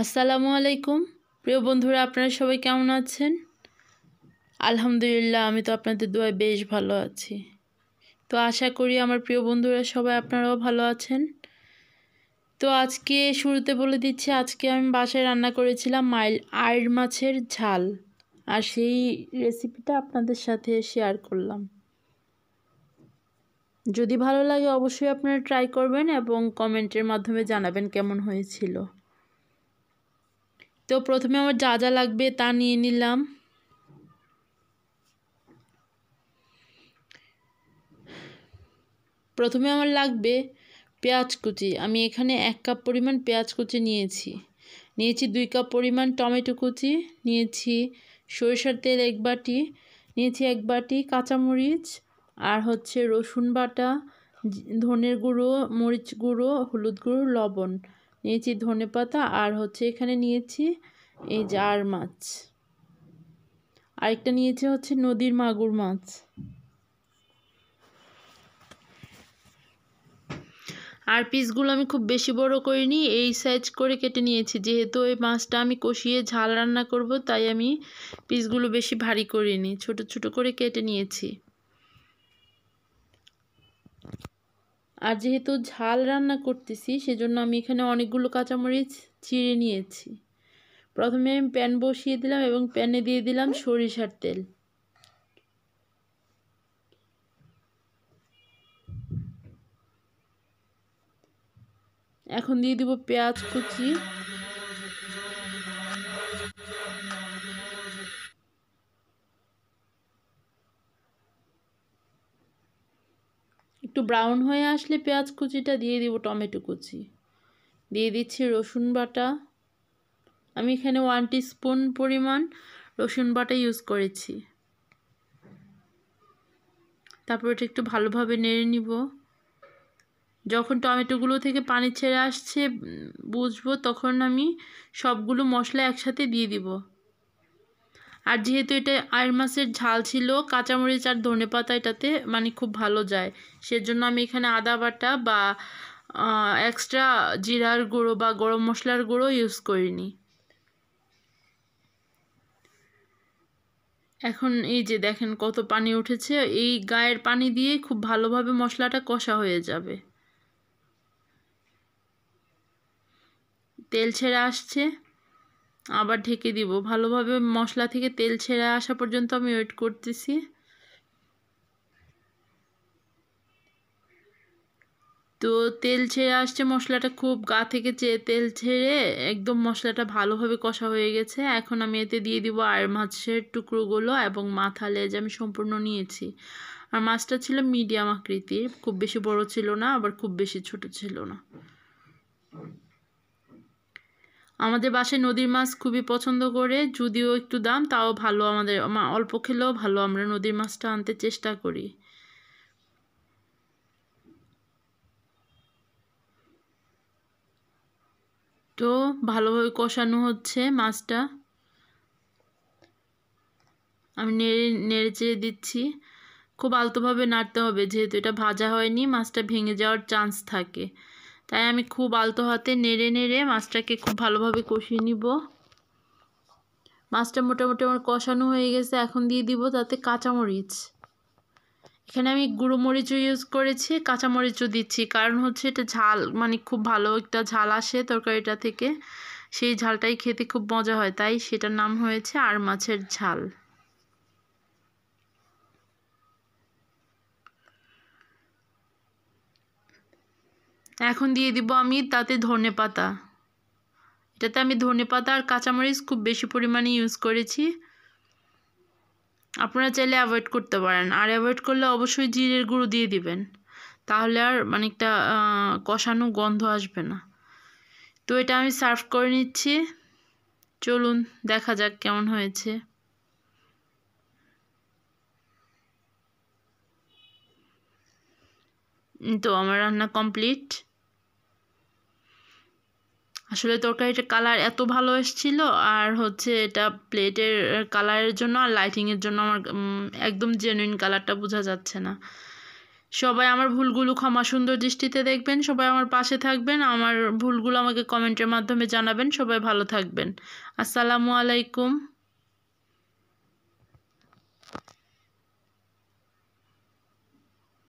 আসসালামু আলাইকুম প্রিয় বন্ধুরা আপনারা সবাই কেমন আছেন আলহামদুলিল্লাহ আমি তো আপনাদের দোয়ায় বেশ ভালো আছি তো আশা করি আমার প্রিয় বন্ধুরা সবাই আপনারাও ভালো আছেন তো আজকে শুরুতে বলে দিচ্ছি আজকে আমি বাসায় রান্না করেছিলাম মাইল আয়ের মাছের ঝাল আর সেই রেসিপিটা আপনাদের সাথে শেয়ার করলাম যদি ভালো লাগে অবশ্যই আপনারা ট্রাই করবেন এবং কমেন্টের মাধ্যমে জানাবেন কেমন হয়েছিল তো প্রথমে আমার যা যা লাগবে তা নিয়ে নিলাম প্রথমে আমার লাগবে পেঁয়াজ কুচি আমি এখানে এক কাপ পরিমাণ পেঁয়াজ কুচি নিয়েছি নিয়েছি দুই কাপ পরিমাণ টমেটো কুচি নিয়েছি সরিষার তেল এক বাটি নিয়েছি এক বাটি কাঁচামরিচ আর হচ্ছে রসুন বাটা ধনের গুঁড়ো মরিচ গুঁড়ো হলুদ গুঁড়ো লবণ নিয়েছি ধনে পাতা আর হচ্ছে এখানে নিয়েছি এই জার আর মাছ আরেকটা নিয়েছে হচ্ছে নদীর মাগুর মাছ আর পিসগুলো আমি খুব বেশি বড় করিনি এই সাইজ করে কেটে নিয়েছি যেহেতু এই মাছটা আমি কষিয়ে ঝাল রান্না করব তাই আমি পিসগুলো বেশি ভারী করিনি ছোট ছোট করে কেটে নিয়েছি আর যেহেতু ঝাল রান্না করতেছি সেজন্য আমি এখানে অনেকগুলো কাঁচামরিচ চিড়ে নিয়েছি প্রথমে আমি প্যান বসিয়ে দিলাম এবং প্যানে দিয়ে দিলাম সরিষার তেল এখন দিয়ে দিব পেঁয়াজ কুচি ব্রাউন হয়ে আসলে পেঁয়াজ কুচিটা দিয়ে দিব টমেটো কুচি দিয়ে দিচ্ছি রসুন বাটা আমি এখানে ওয়ান স্পুন পরিমাণ রসুন বাটা ইউজ করেছি তারপর এটা একটু ভালোভাবে নেড়ে নিব যখন টমেটোগুলো থেকে পানি ছেড়ে আসছে বুঝবো তখন আমি সবগুলো মশলা একসাথে দিয়ে দিব আর যেহেতু এটা আয়ের মাছের ঝাল ছিল কাঁচামরিচ আর ধনে পাতা এটাতে মানে খুব ভালো যায় সেজন্য আমি এখানে আদা বাটা বা এক্সট্রা জিরার গুঁড়ো বা গরম মশলার গুঁড়ো ইউজ করিনি এখন এই যে দেখেন কত পানি উঠেছে এই গায়ের পানি দিয়ে খুব ভালোভাবে মশলাটা কষা হয়ে যাবে তেল ছেড়ে আসছে আবার ঢেকে দিব ভালোভাবে মশলা থেকে তেল ছেড়ে আসা পর্যন্ত আমি ওয়েট করতেছি তো তেল ছেড়ে আসছে মশলাটা খুব গা থেকে চেয়ে তেল ছেড়ে একদম মশলাটা ভালোভাবে কষা হয়ে গেছে এখন আমি এতে দিয়ে দিব আর মাছের টুকরোগুলো এবং মাথা লেজ আমি সম্পূর্ণ নিয়েছি আর মাছটা ছিল মিডিয়াম আকৃতির খুব বেশি বড় ছিল না আবার খুব বেশি ছোট ছিল না আমাদের বাসায় নদীর মাছ খুবই পছন্দ করে যদিও একটু দাম তাও ভালো আমাদের অল্প খেলেও ভালো আমরা নদীর মাছটা আনতে চেষ্টা করি তো ভালোভাবে কষানো হচ্ছে মাছটা আমি নেড়ে নেড়ে চেড়ে দিচ্ছি খুব আলতোভাবে নাড়তে হবে যেহেতু এটা ভাজা হয়নি মাছটা ভেঙে যাওয়ার চান্স থাকে তাই আমি খুব আলতো হাতে নেড়ে নেড়ে মাছটাকে খুব ভালোভাবে কষিয়ে নিব মাছটা মোটামুটি আমার কষানো হয়ে গেছে এখন দিয়ে দিব তাতে কাঁচামরিচ এখানে আমি গুঁড়ো মরিচও ইউজ করেছি কাঁচামরিচও দিচ্ছি কারণ হচ্ছে এটা ঝাল মানে খুব ভালো একটা ঝাল আসে তরকারিটা থেকে সেই ঝালটাই খেতে খুব মজা হয় তাই সেটার নাম হয়েছে আর মাছের ঝাল এখন দিয়ে দিব আমি তাতে ধনে পাতা এটাতে আমি ধনে পাতা আর কাঁচামরিচ খুব বেশি পরিমাণে ইউজ করেছি আপনারা চাইলে অ্যাভয়েড করতে পারেন আর অ্যাভয়েড করলে অবশ্যই জিরের গুঁড়ো দিয়ে দিবেন তাহলে আর মানিকটা কষানো গন্ধ আসবে না তো এটা আমি সার্ভ করে নিচ্ছি চলুন দেখা যাক কেমন হয়েছে তো আমার রান্না কমপ্লিট আসলে তরকারিটা কালার এত ভালো এসেছিল আর হচ্ছে এটা প্লেটের কালারের জন্য আর লাইটিংয়ের জন্য আমার একদম জেনুইন কালারটা বোঝা যাচ্ছে না সবাই আমার ভুলগুলো ক্ষমা সুন্দর দৃষ্টিতে দেখবেন সবাই আমার পাশে থাকবেন আমার ভুলগুলো আমাকে কমেন্টের মাধ্যমে জানাবেন সবাই ভালো থাকবেন আসসালামু আলাইকুম